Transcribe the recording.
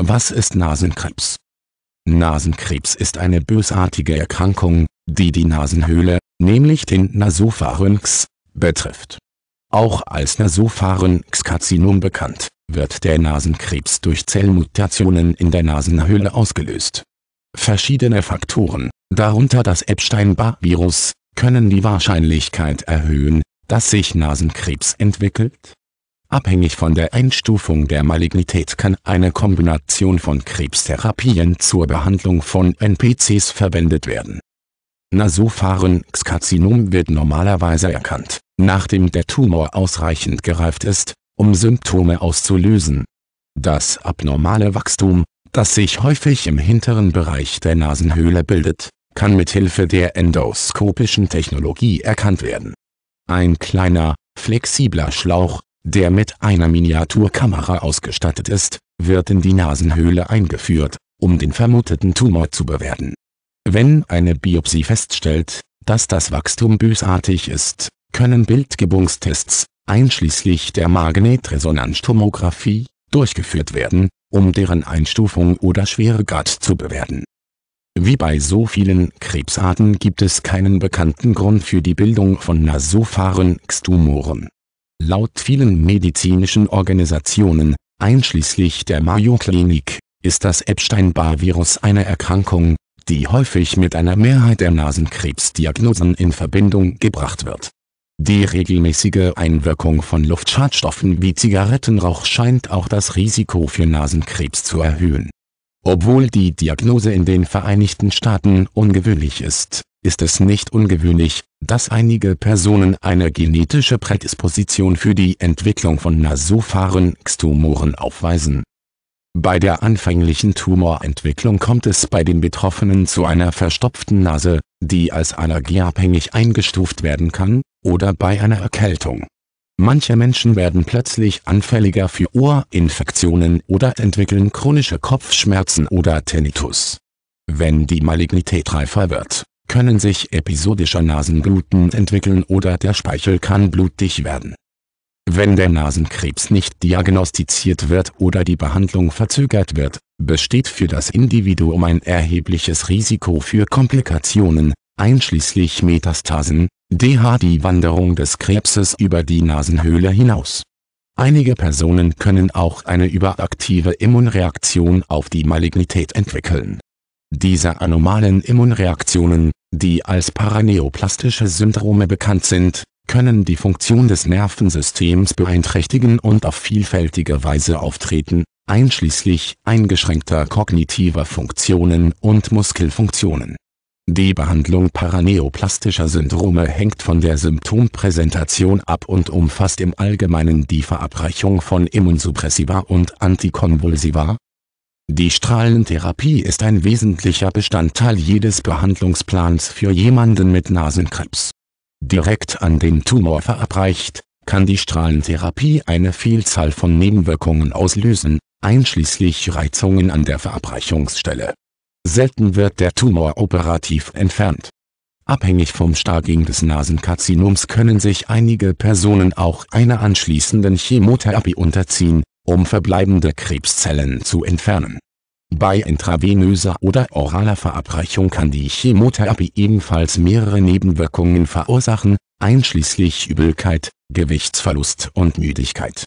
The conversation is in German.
Was ist Nasenkrebs? Nasenkrebs ist eine bösartige Erkrankung, die die Nasenhöhle, nämlich den Nasopharynx, betrifft. Auch als Nasopharynx-Karzinom bekannt, wird der Nasenkrebs durch Zellmutationen in der Nasenhöhle ausgelöst. Verschiedene Faktoren, darunter das Epstein-Barr-Virus, können die Wahrscheinlichkeit erhöhen, dass sich Nasenkrebs entwickelt Abhängig von der Einstufung der Malignität kann eine Kombination von Krebstherapien zur Behandlung von NPCs verwendet werden. Nasopharynxkarzinom wird normalerweise erkannt, nachdem der Tumor ausreichend gereift ist, um Symptome auszulösen. Das abnormale Wachstum, das sich häufig im hinteren Bereich der Nasenhöhle bildet, kann mithilfe der endoskopischen Technologie erkannt werden. Ein kleiner, flexibler Schlauch, der mit einer Miniaturkamera ausgestattet ist, wird in die Nasenhöhle eingeführt, um den vermuteten Tumor zu bewerten. Wenn eine Biopsie feststellt, dass das Wachstum bösartig ist, können Bildgebungstests, einschließlich der Magnetresonanztomographie, durchgeführt werden, um deren Einstufung oder Schweregrad zu bewerten. Wie bei so vielen Krebsarten gibt es keinen bekannten Grund für die Bildung von Nasopharynx-Tumoren Laut vielen medizinischen Organisationen, einschließlich der Mayo Clinic, ist das Epstein-Barr-Virus eine Erkrankung, die häufig mit einer Mehrheit der Nasenkrebsdiagnosen in Verbindung gebracht wird. Die regelmäßige Einwirkung von Luftschadstoffen wie Zigarettenrauch scheint auch das Risiko für Nasenkrebs zu erhöhen. Obwohl die Diagnose in den Vereinigten Staaten ungewöhnlich ist ist es nicht ungewöhnlich, dass einige Personen eine genetische Prädisposition für die Entwicklung von Nasopharynx-Tumoren aufweisen. Bei der anfänglichen Tumorentwicklung kommt es bei den Betroffenen zu einer verstopften Nase, die als allergieabhängig eingestuft werden kann, oder bei einer Erkältung. Manche Menschen werden plötzlich anfälliger für Ohrinfektionen oder entwickeln chronische Kopfschmerzen oder Tinnitus. Wenn die Malignität reifer wird können sich episodische Nasenbluten entwickeln oder der Speichel kann blutig werden. Wenn der Nasenkrebs nicht diagnostiziert wird oder die Behandlung verzögert wird, besteht für das Individuum ein erhebliches Risiko für Komplikationen, einschließlich Metastasen, DH die Wanderung des Krebses über die Nasenhöhle hinaus. Einige Personen können auch eine überaktive Immunreaktion auf die Malignität entwickeln diese anomalen Immunreaktionen, die als paraneoplastische Syndrome bekannt sind, können die Funktion des Nervensystems beeinträchtigen und auf vielfältige Weise auftreten, einschließlich eingeschränkter kognitiver Funktionen und Muskelfunktionen. Die Behandlung paraneoplastischer Syndrome hängt von der Symptompräsentation ab und umfasst im Allgemeinen die Verabreichung von Immunsuppressiva und Antikonvulsiva die Strahlentherapie ist ein wesentlicher Bestandteil jedes Behandlungsplans für jemanden mit Nasenkrebs. Direkt an den Tumor verabreicht, kann die Strahlentherapie eine Vielzahl von Nebenwirkungen auslösen, einschließlich Reizungen an der Verabreichungsstelle. Selten wird der Tumor operativ entfernt. Abhängig vom Stadium des Nasenkarzinoms können sich einige Personen auch einer anschließenden Chemotherapie unterziehen um verbleibende Krebszellen zu entfernen. Bei intravenöser oder oraler Verabreichung kann die Chemotherapie ebenfalls mehrere Nebenwirkungen verursachen, einschließlich Übelkeit, Gewichtsverlust und Müdigkeit